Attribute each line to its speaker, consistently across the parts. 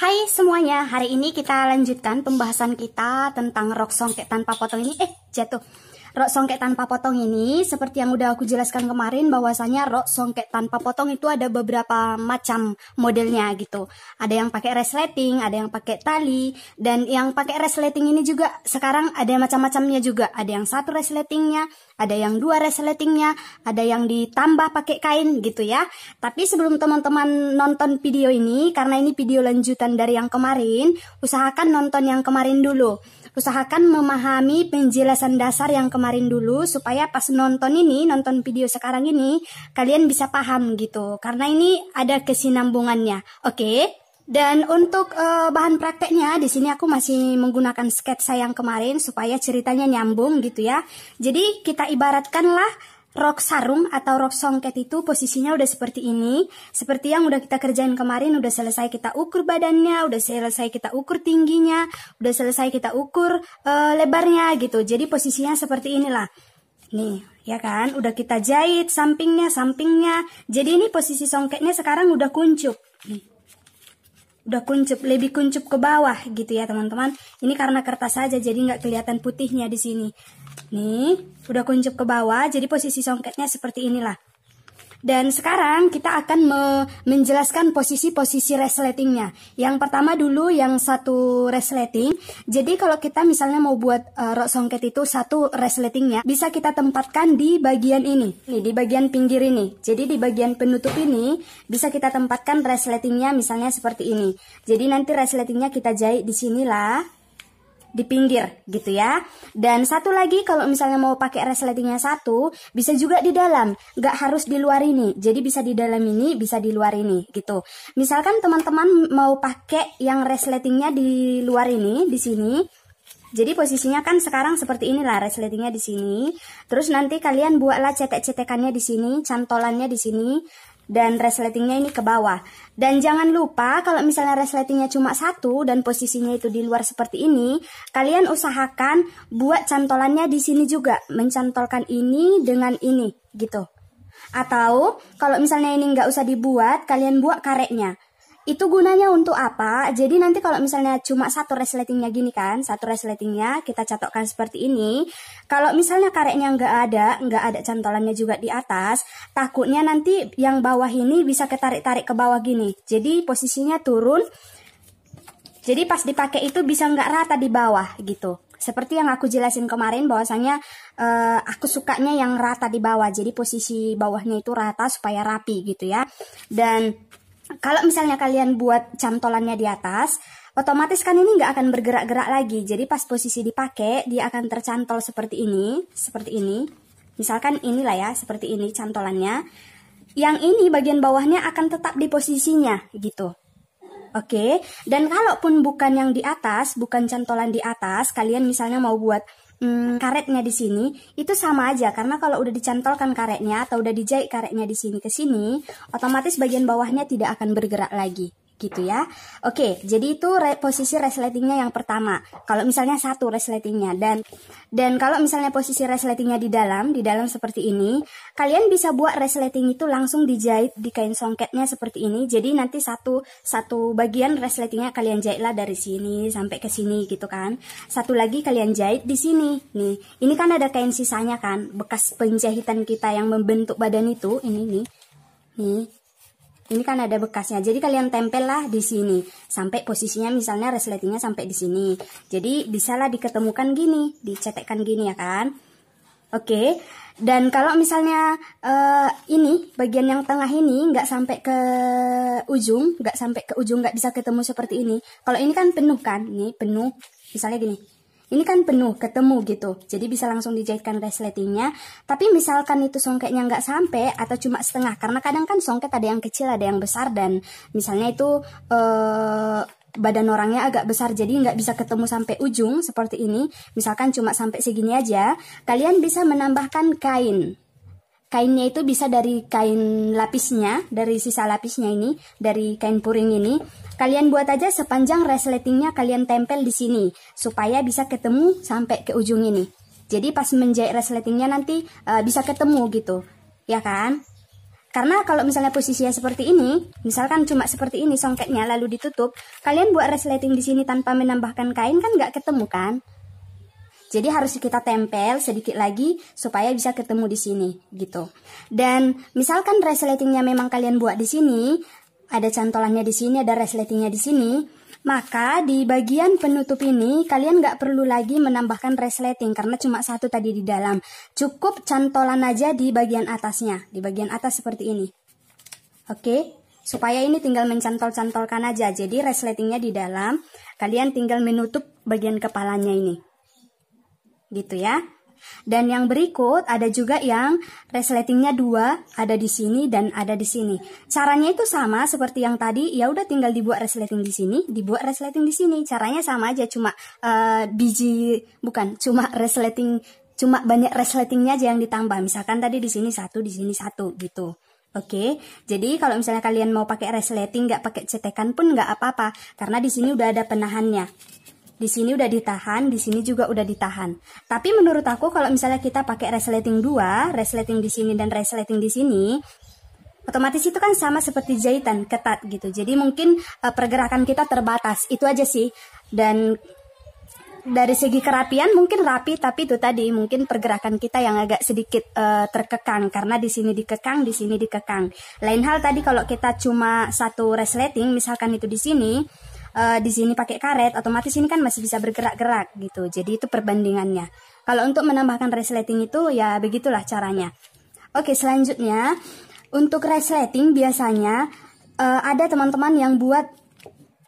Speaker 1: Hai semuanya, hari ini kita lanjutkan pembahasan kita tentang rock songket tanpa potong ini. Eh, jatuh. Rok songket tanpa potong ini seperti yang udah aku jelaskan kemarin bahwasanya rok songket tanpa potong itu ada beberapa macam modelnya gitu. Ada yang pakai resleting, ada yang pakai tali dan yang pakai resleting ini juga sekarang ada macam-macamnya juga. Ada yang satu resletingnya, ada yang dua resletingnya, ada yang ditambah pakai kain gitu ya. Tapi sebelum teman-teman nonton video ini karena ini video lanjutan dari yang kemarin, usahakan nonton yang kemarin dulu usahakan memahami penjelasan dasar yang kemarin dulu supaya pas nonton ini, nonton video sekarang ini, kalian bisa paham gitu. Karena ini ada kesinambungannya. Oke? Okay? Dan untuk uh, bahan prakteknya di sini aku masih menggunakan sketsa yang kemarin supaya ceritanya nyambung gitu ya. Jadi kita ibaratkanlah rok sarung atau rok songket itu posisinya udah seperti ini. Seperti yang udah kita kerjain kemarin, udah selesai kita ukur badannya, udah selesai kita ukur tingginya, udah selesai kita ukur uh, lebarnya gitu. Jadi posisinya seperti inilah. Nih, ya kan? Udah kita jahit sampingnya, sampingnya. Jadi ini posisi songketnya sekarang udah kuncup. Nih. Udah kuncup, lebih kuncup ke bawah gitu ya teman-teman. Ini karena kertas saja jadi nggak kelihatan putihnya di sini. Nih, udah kuncup ke bawah, jadi posisi songketnya seperti inilah. Dan sekarang kita akan me menjelaskan posisi-posisi resletingnya. Yang pertama dulu yang satu resleting. Jadi kalau kita misalnya mau buat uh, rok songket itu satu resletingnya bisa kita tempatkan di bagian ini. Nih di bagian pinggir ini. Jadi di bagian penutup ini bisa kita tempatkan resletingnya misalnya seperti ini. Jadi nanti resletingnya kita jahit di sinilah di pinggir gitu ya. Dan satu lagi kalau misalnya mau pakai resletingnya satu, bisa juga di dalam, nggak harus di luar ini. Jadi bisa di dalam ini, bisa di luar ini gitu. Misalkan teman-teman mau pakai yang resletingnya di luar ini, di sini. Jadi posisinya kan sekarang seperti inilah resletingnya di sini. Terus nanti kalian buatlah cetek-cetekannya di sini, cantolannya di sini dan resletingnya ini ke bawah. Dan jangan lupa kalau misalnya resletingnya cuma satu dan posisinya itu di luar seperti ini, kalian usahakan buat cantolannya di sini juga, mencantolkan ini dengan ini gitu. Atau kalau misalnya ini nggak usah dibuat, kalian buat karetnya itu gunanya untuk apa? Jadi nanti kalau misalnya cuma satu resletingnya gini kan, satu resletingnya kita catokkan seperti ini. Kalau misalnya karetnya nggak ada, nggak ada cantolannya juga di atas, takutnya nanti yang bawah ini bisa ketarik-tarik ke bawah gini. Jadi posisinya turun, jadi pas dipakai itu bisa nggak rata di bawah gitu. Seperti yang aku jelasin kemarin bahwasanya uh, aku sukanya yang rata di bawah. Jadi posisi bawahnya itu rata supaya rapi gitu ya. Dan kalau misalnya kalian buat cantolannya di atas, otomatis kan ini nggak akan bergerak-gerak lagi. Jadi pas posisi dipakai, dia akan tercantol seperti ini, seperti ini. Misalkan inilah ya, seperti ini cantolannya. Yang ini bagian bawahnya akan tetap di posisinya, gitu. Oke, okay? dan kalaupun bukan yang di atas, bukan cantolan di atas, kalian misalnya mau buat hmm, karetnya di sini itu sama aja karena kalau udah dicantolkan karetnya atau udah dijahit karetnya di sini ke sini otomatis bagian bawahnya tidak akan bergerak lagi gitu ya. Oke, jadi itu re posisi resletingnya yang pertama. Kalau misalnya satu resletingnya dan dan kalau misalnya posisi resletingnya di dalam, di dalam seperti ini, kalian bisa buat resleting itu langsung dijahit di kain songketnya seperti ini. Jadi nanti satu satu bagian resletingnya kalian jahitlah dari sini sampai ke sini gitu kan. Satu lagi kalian jahit di sini. Nih, ini kan ada kain sisanya kan, bekas penjahitan kita yang membentuk badan itu, ini nih. Nih, ini kan ada bekasnya jadi kalian tempel lah di sini sampai posisinya misalnya resletingnya sampai di sini jadi bisalah diketemukan gini dicetekkan gini ya kan oke dan kalau misalnya uh, ini bagian yang tengah ini nggak sampai ke ujung nggak sampai ke ujung nggak bisa ketemu seperti ini kalau ini kan penuh kan ini penuh misalnya gini ini kan penuh ketemu gitu jadi bisa langsung dijahitkan resletingnya tapi misalkan itu songketnya nggak sampai atau cuma setengah karena kadang kan songket ada yang kecil ada yang besar dan misalnya itu eh, badan orangnya agak besar jadi nggak bisa ketemu sampai ujung seperti ini misalkan cuma sampai segini aja kalian bisa menambahkan kain kainnya itu bisa dari kain lapisnya, dari sisa lapisnya ini, dari kain puring ini. Kalian buat aja sepanjang resletingnya kalian tempel di sini, supaya bisa ketemu sampai ke ujung ini. Jadi pas menjahit resletingnya nanti uh, bisa ketemu gitu, ya kan? Karena kalau misalnya posisinya seperti ini, misalkan cuma seperti ini songketnya lalu ditutup, kalian buat resleting di sini tanpa menambahkan kain kan nggak ketemu kan? Jadi harus kita tempel sedikit lagi supaya bisa ketemu di sini gitu. Dan misalkan resletingnya memang kalian buat di sini, ada cantolannya di sini, ada resletingnya di sini, maka di bagian penutup ini kalian nggak perlu lagi menambahkan resleting karena cuma satu tadi di dalam. Cukup cantolan aja di bagian atasnya, di bagian atas seperti ini. Oke, supaya ini tinggal mencantol-cantolkan aja. Jadi resletingnya di dalam, kalian tinggal menutup bagian kepalanya ini gitu ya. Dan yang berikut ada juga yang resletingnya dua, ada di sini dan ada di sini. Caranya itu sama seperti yang tadi, ya udah tinggal dibuat resleting di sini, dibuat resleting di sini. Caranya sama aja, cuma uh, biji bukan, cuma resleting, cuma banyak resletingnya aja yang ditambah. Misalkan tadi di sini satu, di sini satu gitu. Oke, jadi kalau misalnya kalian mau pakai resleting nggak pakai cetekan pun nggak apa-apa, karena di sini udah ada penahannya. Di sini udah ditahan, di sini juga udah ditahan. Tapi menurut aku kalau misalnya kita pakai resleting 2, resleting di sini dan resleting di sini, otomatis itu kan sama seperti jahitan ketat gitu. Jadi mungkin uh, pergerakan kita terbatas. Itu aja sih. Dan dari segi kerapian mungkin rapi tapi itu tadi mungkin pergerakan kita yang agak sedikit uh, terkekang karena di sini dikekang di sini dikekang lain hal tadi kalau kita cuma satu resleting misalkan itu di sini uh, di sini pakai karet, otomatis ini kan masih bisa bergerak-gerak gitu. Jadi itu perbandingannya. Kalau untuk menambahkan resleting itu ya begitulah caranya. Oke, selanjutnya untuk resleting biasanya uh, ada teman-teman yang buat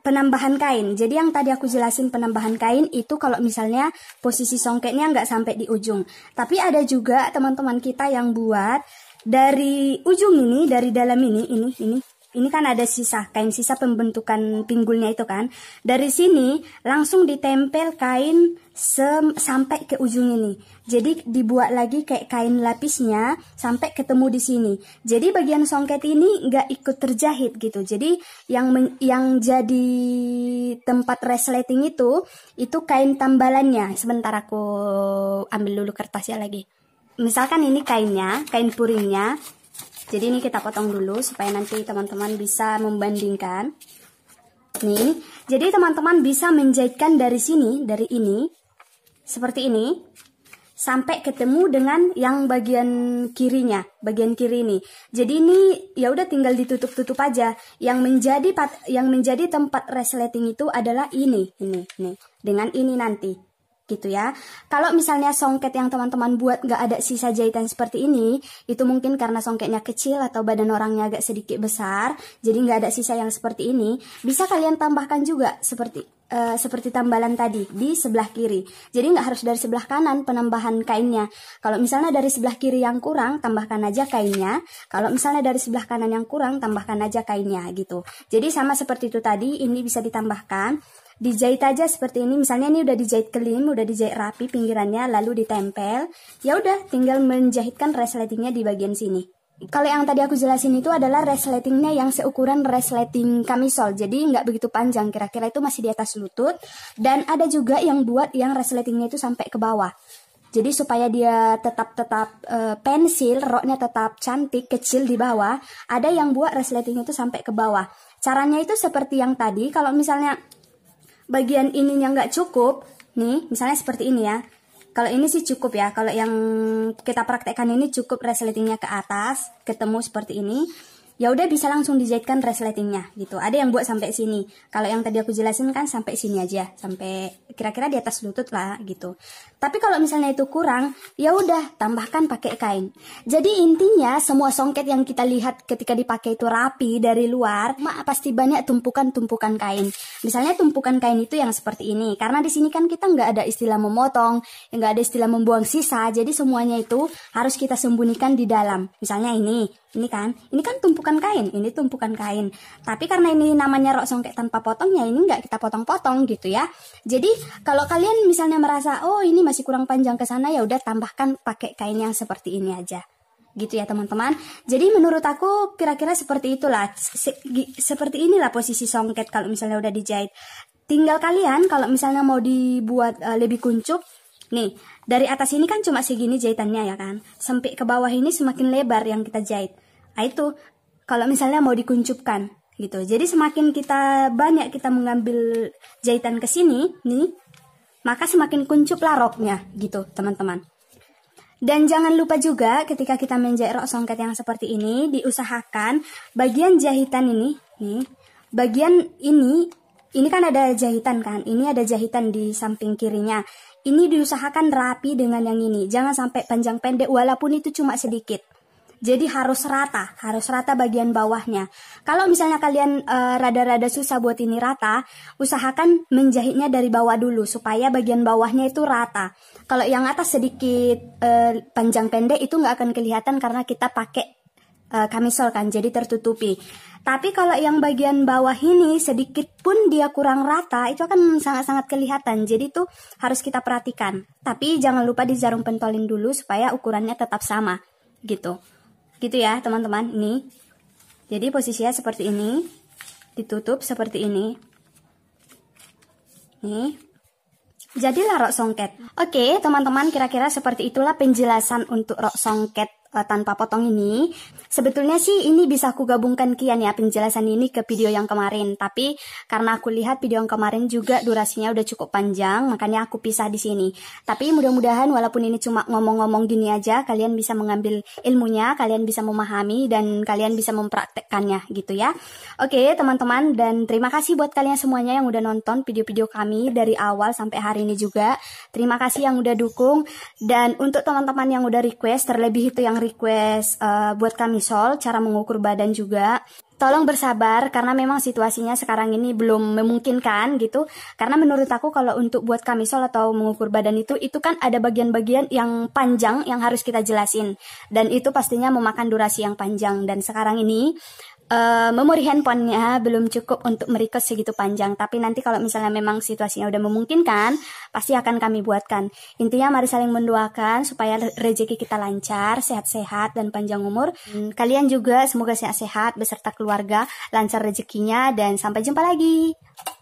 Speaker 1: penambahan kain. Jadi yang tadi aku jelasin penambahan kain itu kalau misalnya posisi songketnya nggak sampai di ujung. Tapi ada juga teman-teman kita yang buat dari ujung ini, dari dalam ini, ini, ini, ini kan ada sisa kain sisa pembentukan pinggulnya itu kan. Dari sini langsung ditempel kain sampai ke ujung ini. Jadi dibuat lagi kayak kain lapisnya sampai ketemu di sini. Jadi bagian songket ini nggak ikut terjahit gitu. Jadi yang yang jadi tempat resleting itu itu kain tambalannya. Sebentar aku ambil dulu kertasnya lagi. Misalkan ini kainnya, kain puringnya. Jadi ini kita potong dulu supaya nanti teman-teman bisa membandingkan. Nih, jadi teman-teman bisa menjahitkan dari sini, dari ini, seperti ini, sampai ketemu dengan yang bagian kirinya, bagian kiri ini. Jadi ini ya udah tinggal ditutup-tutup aja. Yang menjadi yang menjadi tempat resleting itu adalah ini, ini, ini, dengan ini nanti gitu ya. Kalau misalnya songket yang teman-teman buat nggak ada sisa jahitan seperti ini, itu mungkin karena songketnya kecil atau badan orangnya agak sedikit besar, jadi nggak ada sisa yang seperti ini. Bisa kalian tambahkan juga seperti uh, seperti tambalan tadi di sebelah kiri. Jadi nggak harus dari sebelah kanan penambahan kainnya. Kalau misalnya dari sebelah kiri yang kurang, tambahkan aja kainnya. Kalau misalnya dari sebelah kanan yang kurang, tambahkan aja kainnya gitu. Jadi sama seperti itu tadi, ini bisa ditambahkan dijahit aja seperti ini misalnya ini udah dijahit kelim udah dijahit rapi pinggirannya lalu ditempel ya udah tinggal menjahitkan resletingnya di bagian sini kalau yang tadi aku jelasin itu adalah resletingnya yang seukuran resleting kamisol, jadi nggak begitu panjang, kira-kira itu masih di atas lutut. Dan ada juga yang buat yang resletingnya itu sampai ke bawah. Jadi supaya dia tetap tetap e, pensil, roknya tetap cantik, kecil di bawah, ada yang buat resletingnya itu sampai ke bawah. Caranya itu seperti yang tadi, kalau misalnya bagian ini yang nggak cukup, nih misalnya seperti ini ya. Kalau ini sih cukup ya, kalau yang kita praktekkan ini cukup resletingnya ke atas, ketemu seperti ini ya udah bisa langsung dijahitkan resletingnya gitu. Ada yang buat sampai sini. Kalau yang tadi aku jelasin kan sampai sini aja, sampai kira-kira di atas lutut lah gitu. Tapi kalau misalnya itu kurang, ya udah tambahkan pakai kain. Jadi intinya semua songket yang kita lihat ketika dipakai itu rapi dari luar, mak pasti banyak tumpukan-tumpukan kain. Misalnya tumpukan kain itu yang seperti ini, karena di sini kan kita nggak ada istilah memotong, nggak ada istilah membuang sisa, jadi semuanya itu harus kita sembunyikan di dalam. Misalnya ini, ini kan ini kan tumpukan kain ini tumpukan kain tapi karena ini namanya rok songket tanpa potong ya ini nggak kita potong-potong gitu ya jadi kalau kalian misalnya merasa oh ini masih kurang panjang ke sana ya udah tambahkan pakai kain yang seperti ini aja gitu ya teman-teman jadi menurut aku kira-kira seperti itulah se seperti inilah posisi songket kalau misalnya udah dijahit tinggal kalian kalau misalnya mau dibuat uh, lebih kuncup nih dari atas ini kan cuma segini jahitannya ya kan. Sampai ke bawah ini semakin lebar yang kita jahit. Nah, itu kalau misalnya mau dikuncupkan gitu. Jadi semakin kita banyak kita mengambil jahitan ke sini nih, maka semakin kuncuplah roknya gitu, teman-teman. Dan jangan lupa juga ketika kita menjahit rok songket yang seperti ini diusahakan bagian jahitan ini nih bagian ini ini kan ada jahitan kan ini ada jahitan di samping kirinya ini diusahakan rapi dengan yang ini. Jangan sampai panjang pendek walaupun itu cuma sedikit. Jadi harus rata, harus rata bagian bawahnya. Kalau misalnya kalian eh, rada-rada uh, susah buat ini rata, usahakan menjahitnya dari bawah dulu supaya bagian bawahnya itu rata. Kalau yang atas sedikit uh, panjang pendek itu nggak akan kelihatan karena kita pakai uh, eh, kamisol kan jadi tertutupi. Tapi kalau yang bagian bawah ini sedikit pun dia kurang rata itu akan sangat-sangat kelihatan. Jadi itu harus kita perhatikan. Tapi jangan lupa di jarum pentolin dulu supaya ukurannya tetap sama gitu. Gitu ya teman-teman ini. Jadi posisinya seperti ini. Ditutup seperti ini. Nih, jadi rok songket. Oke, teman-teman, kira-kira seperti itulah penjelasan untuk rok songket Eh, tanpa potong ini. Sebetulnya sih ini bisa aku gabungkan kian ya penjelasan ini ke video yang kemarin. Tapi karena aku lihat video yang kemarin juga durasinya udah cukup panjang, makanya aku pisah di sini. Tapi mudah-mudahan walaupun ini cuma ngomong-ngomong gini aja, kalian bisa mengambil ilmunya, kalian bisa memahami dan kalian bisa mempraktekkannya gitu ya. Oke teman-teman dan terima kasih buat kalian semuanya yang udah nonton video-video kami dari awal sampai hari ini juga. Terima kasih yang udah dukung dan untuk teman-teman yang udah request terlebih itu yang request uh, buat kami sol cara mengukur badan juga. Tolong bersabar karena memang situasinya sekarang ini belum memungkinkan gitu. Karena menurut aku kalau untuk buat kami sol atau mengukur badan itu itu kan ada bagian-bagian yang panjang yang harus kita jelasin dan itu pastinya memakan durasi yang panjang dan sekarang ini Uh, memori handphonenya belum cukup untuk merequest segitu panjang tapi nanti kalau misalnya memang situasinya udah memungkinkan pasti akan kami buatkan intinya mari saling mendoakan supaya rezeki kita lancar sehat-sehat dan panjang umur kalian juga semoga sehat-sehat beserta keluarga lancar rezekinya dan sampai jumpa lagi